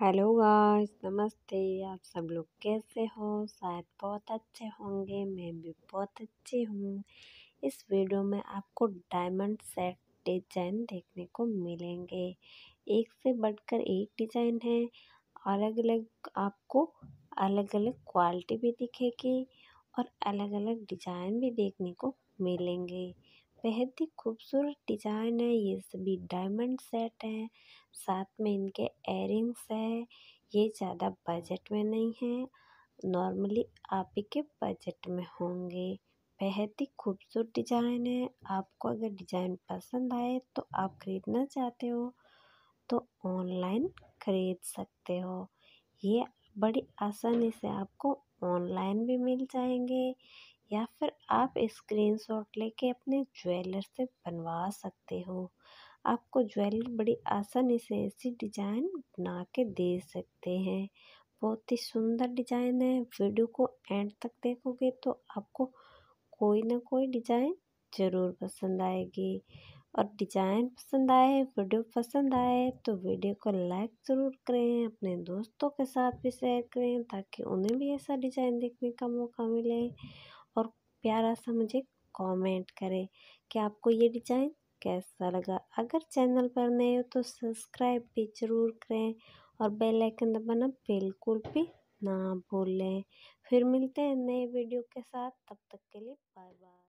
hello guys नमस्ते आप सब लोग कैसे हो शायद बहुत अच्छे होंगे मैं भी बहुत अच्छी हूँ इस वीडियो में आपको डायमंड सेट डिजाइन देखने को मिलेंगे एक से बढ़कर एक डिजाइन है अलग अलग आपको अलग अलग क्वालिटी भी दिखेगी और अलग अलग डिजाइन भी देखने को मिलेंगे बेहद ही खूबसूरत डिजाइन है ये सभी डायमंड सेट हैं साथ में इनके एयरिंग्स है ये ज़्यादा बजट में नहीं है नॉर्मली आप ही के बजट में होंगे बेहद ही खूबसूरत डिजाइन है आपको अगर डिजाइन पसंद आए तो आप खरीदना चाहते हो तो ऑनलाइन खरीद सकते हो ये बड़ी आसानी से आपको ऑनलाइन भी मिल जाएंगे या फिर आप स्क्रीनशॉट लेके अपने ज्वेलर से बनवा सकते हो आपको ज्वेलर बड़ी आसानी से ऐसी डिजाइन बना के दे सकते हैं बहुत ही सुंदर डिजाइन है वीडियो को एंड तक देखोगे तो आपको कोई ना कोई डिजाइन ज़रूर पसंद आएगी और डिजाइन पसंद आए वीडियो पसंद आए तो वीडियो को लाइक ज़रूर करें अपने दोस्तों के साथ भी शेयर करें ताकि उन्हें भी ऐसा डिजाइन देखने का मौका मिले और प्यारा सा मुझे कमेंट करें कि आपको ये डिज़ाइन कैसा लगा अगर चैनल पर नए हो तो सब्सक्राइब भी ज़रूर करें और बेल आइकन दबाना बिल्कुल भी ना भूलें फिर मिलते हैं नए वीडियो के साथ तब तक के लिए बाय बाय